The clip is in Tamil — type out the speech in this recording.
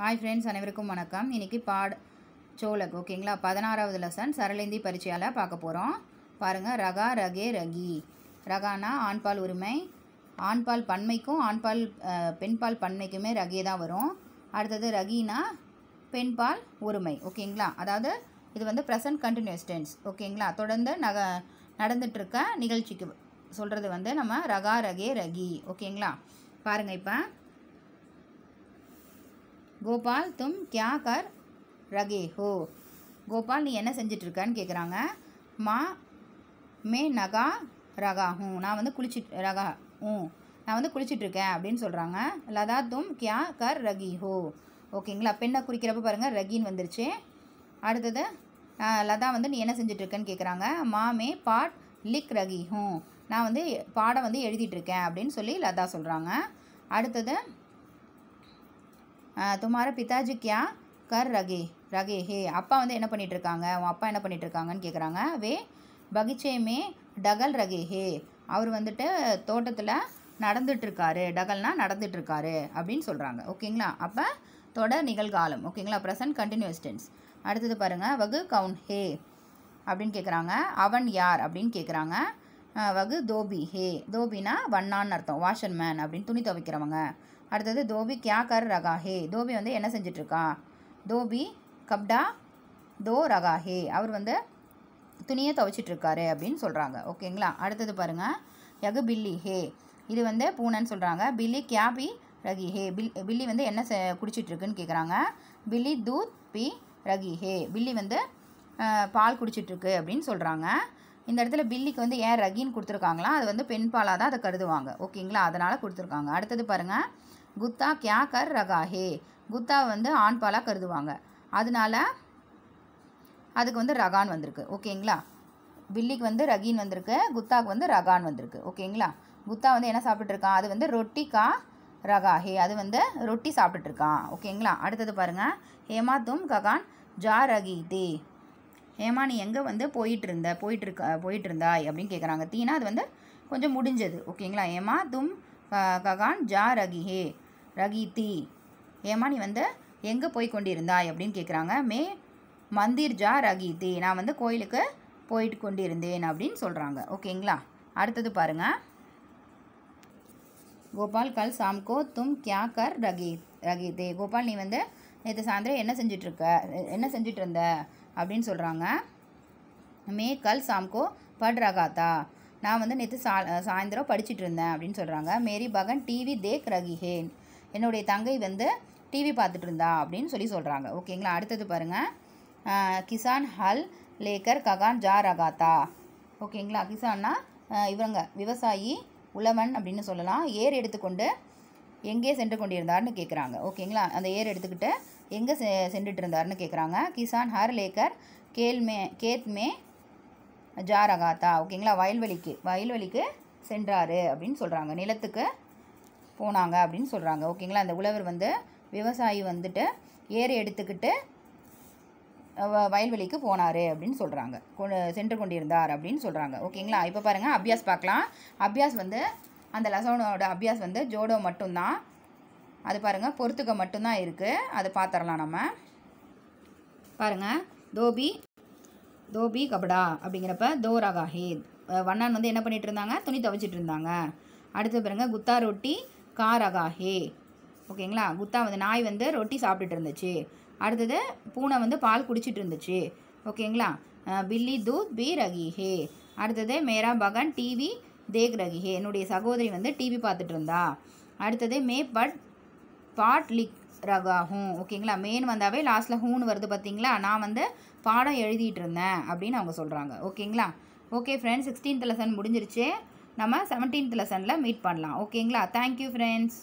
ஹாய் ஃப்ரெண்ட்ஸ் அனைவருக்கும் வணக்கம் இன்றைக்கி பாட் சோலக் ஓகேங்களா பதினாறாவது லெசன் சரளிந்தி பரீட்சையால் பார்க்க போகிறோம் பாருங்கள் ரகா ரகே ரகி ரகானா ஆண்பால் உரிமை ஆண்பால் பன்மைக்கும் ஆண்பால் பெண்பால் பன்மைக்குமே ரகே தான் வரும் அடுத்தது ரகினா பெண்பால் உரிமை ஓகேங்களா அதாவது இது வந்து ப்ரெசன்ட் கண்டினியூஸ் டென்ஸ் ஓகேங்களா தொடர்ந்து நக நடந்துட்டுருக்க நிகழ்ச்சிக்கு சொல்கிறது வந்து நம்ம ரகா ரகே ரகி ஓகேங்களா பாருங்கள் இப்போ கோபால் தும் கியா கர் ரகே ஹோ கோபால் நீ என்ன செஞ்சிட்ருக்கன்னு கேட்குறாங்க மா மே நகா ரகா ஹூ நான் வந்து குளிச்சுட்டு ரகா ஊ நான் வந்து குளிச்சிட்ருக்கேன் அப்படின்னு சொல்கிறாங்க லதா தும் கியா கர் ரகி ஹோ ஓகேங்களா பெண்ணை குறிக்கிறப்ப பாருங்கள் ரகின்னு வந்துருச்சு அடுத்தது லதா வந்து நீ என்ன செஞ்சிட்ருக்கேன்னு கேட்குறாங்க மாமே பாட் லிக் ரகி ஹூ நான் வந்து பாடம் வந்து எழுதிட்டுருக்கேன் அப்படின்னு சொல்லி லதா சொல்கிறாங்க அடுத்தது துமார பிதாஜி கியா கர் ரகே ரகே ஹே அப்பா வந்து என்ன பண்ணிகிட்ருக்காங்க உன் அப்பா என்ன பண்ணிகிட்ருக்காங்கன்னு கேட்குறாங்க வே பகிச்சேமே டகல் ரகே ஹே அவர் வந்துட்டு தோட்டத்தில் நடந்துட்டுருக்காரு டகல்னா நடந்துட்டுருக்காரு அப்படின்னு சொல்கிறாங்க ஓகேங்களா அப்போ தொடர் நிகழ்காலம் ஓகேங்களா ப்ரெசன்ட் கண்டினியூஸ் டென்ஸ் அடுத்தது பாருங்கள் வகு கவுன் ஹே அப்படின்னு கேட்குறாங்க அவன் யார் அப்படின்னு கேட்குறாங்க வகு தோபி ஹே தோபினா வண்ணான்னு அர்த்தம் வாஷன் மேன் அப்படின்னு துணி துவைக்கிறவங்க அடுத்தது தோபி கியா கர் ரகாஹே தோபி வந்து என்ன செஞ்சிட்ருக்கா தோபி கப்டா தோ ரகாஹே அவர் வந்து துணியை துவைச்சிட்ருக்காரு அப்படின்னு சொல்கிறாங்க ஓகேங்களா அடுத்தது பாருங்கள் யகு பில்லி ஹே இது வந்து பூனைன்னு சொல்கிறாங்க பில்லி கியா பி ரகி ஹே பில் பில்லி வந்து என்ன குடிச்சிட்ருக்குன்னு கேட்குறாங்க பில்லி தூத் பி ரகி ஹே பில்லி வந்து பால் குடிச்சிட்ருக்கு அப்படின்னு சொல்கிறாங்க இந்த இடத்துல பில்லிக்கு வந்து ஏன் ரகின்னு கொடுத்துருக்காங்களா அது வந்து பெண் பாலாக தான் அதை கருதுவாங்க ஓகேங்களா அதனால் கொடுத்துருக்காங்க அடுத்தது பாருங்கள் குத்தா கியா கர் ரகா ஹே குத்தா வந்து ஆண் பாலாக கருதுவாங்க அதனால அதுக்கு வந்து ரகான் வந்திருக்கு ஓகேங்களா பில்லிக்கு வந்து ரகின் வந்திருக்கு குத்தாவுக்கு வந்து ரகான் வந்திருக்கு ஓகேங்களா குத்தா வந்து என்ன சாப்பிட்டுருக்கான் அது வந்து ரொட்டிக்கா ரகாஹே அது வந்து ரொட்டி சாப்பிட்டுட்ருக்கான் ஓகேங்களா அடுத்தது பாருங்கள் ஹேமா தும் ககான் ஜா ரகி தே ஏமா நீ எங்கே வந்து போயிட்டு இருந்த போயிட்டு இருக்க போயிட்டு இருந்தாய் அப்படின்னு கேட்குறாங்க தீனா அது வந்து கொஞ்சம் முடிஞ்சது ஓகேங்களா ஏமா தும் ககான் ஜா ரகி ஹே ரகி தீ ஏமா நீ வந்து எங்கே போய் கொண்டிருந்தாய் அப்படின்னு கேட்குறாங்க மே மந்திர் ஜா ரகி தி நான் வந்து கோயிலுக்கு போயிட்டு கொண்டிருந்தேன் அப்படின்னு சொல்கிறாங்க ஓகேங்களா அடுத்தது பாருங்கள் கோபால் கல் சாம்கோ தும் கியா கர் ரகி ரகி தே கோபால் நீ வந்து நேற்று சாயந்தரம் என்ன செஞ்சிட்ருக்க என்ன செஞ்சிட்டு இருந்த அப்படின்னு சொல்கிறாங்க மே கல் சாம்கோ பட் ரகாத்தா நான் வந்து நேற்று சா சாயந்தரம் படிச்சுட்டு இருந்தேன் அப்படின்னு சொல்கிறாங்க மேரி பகன் டிவி தேக் ரகிஹேன் என்னுடைய தங்கை வந்து டிவி பார்த்துட்டு இருந்தா அப்படின்னு சொல்லி சொல்கிறாங்க ஓகேங்களா அடுத்தது பாருங்கள் கிசான் ஹல் லேக்கர் ககான் ஜா ரகாத்தா ஓகேங்களா கிசான்னா இவங்க விவசாயி உழவன் அப்படின்னு சொல்லலாம் ஏர் எடுத்துக்கொண்டு எங்கே சென்று கொண்டிருந்தார்னு கேட்குறாங்க ஓகேங்களா அந்த ஏர் எடுத்துக்கிட்டு எங்கே செ சென்றுட்டு இருந்தார்னு கேட்குறாங்க கிசான் ஹர் லேக்கர் கேல்மே கேத்மே ஜாரகாத்தா ஓகேங்களா வயல்வெளிக்கு வயல்வெளிக்கு சென்றார் அப்படின்னு சொல்கிறாங்க நிலத்துக்கு போனாங்க அப்படின்னு சொல்கிறாங்க ஓகேங்களா அந்த உழவர் வந்து விவசாயி வந்துட்டு ஏர் எடுத்துக்கிட்டு வயல்வெளிக்கு போனார் அப்படின்னு சொல்கிறாங்க சென்று கொண்டிருந்தார் அப்படின்னு சொல்கிறாங்க ஓகேங்களா இப்போ பாருங்கள் அபியாஸ் பார்க்கலாம் அபியாஸ் வந்து அந்த லசவனோட அபியாஸ் வந்து ஜோடோ மட்டும்தான் அது பாருங்கள் பொறுத்துக்க மட்டும்தான் இருக்குது அது பார்த்துடலாம் நம்ம பாருங்கள் தோபி தோபி கபடா அப்படிங்கிறப்ப தோ வண்ணான் வந்து என்ன பண்ணிகிட்டு இருந்தாங்க துணி துவைச்சிட்டு இருந்தாங்க அடுத்து பாருங்க குத்தா ரொட்டி கா ரகாஹே ஓகேங்களா குத்தா வந்து நாய் வந்து ரொட்டி சாப்பிட்டுட்டு இருந்துச்சு அடுத்தது பூனை வந்து பால் குடிச்சிட்டு இருந்துச்சு ஓகேங்களா பில்லி தூத் பி ரகி ஹே அடுத்தது மேரா பகன் டிவி தேக் ரகிஹே என்னுடைய சகோதரி வந்து டிவி பார்த்துட்டு இருந்தா அடுத்தது மே பட் பாட் லிக் ரகாகும் ஓகேங்களா மெயின் வந்தாவே லாஸ்ட்டில் ஹூன் வருது பார்த்தீங்களா நான் வந்து பாடம் எழுதிட்டு இருந்தேன் அப்படின்னு அவங்க சொல்கிறாங்க ஓகேங்களா ஓகே ஃப்ரெண்ட்ஸ் சிக்ஸ்டீன்த் லெசன் முடிஞ்சிருச்சு நம்ம செவன்டீன்த் லெசனில் மீட் பண்ணலாம் ஓகேங்களா தேங்க்யூ ஃப்ரெண்ட்ஸ்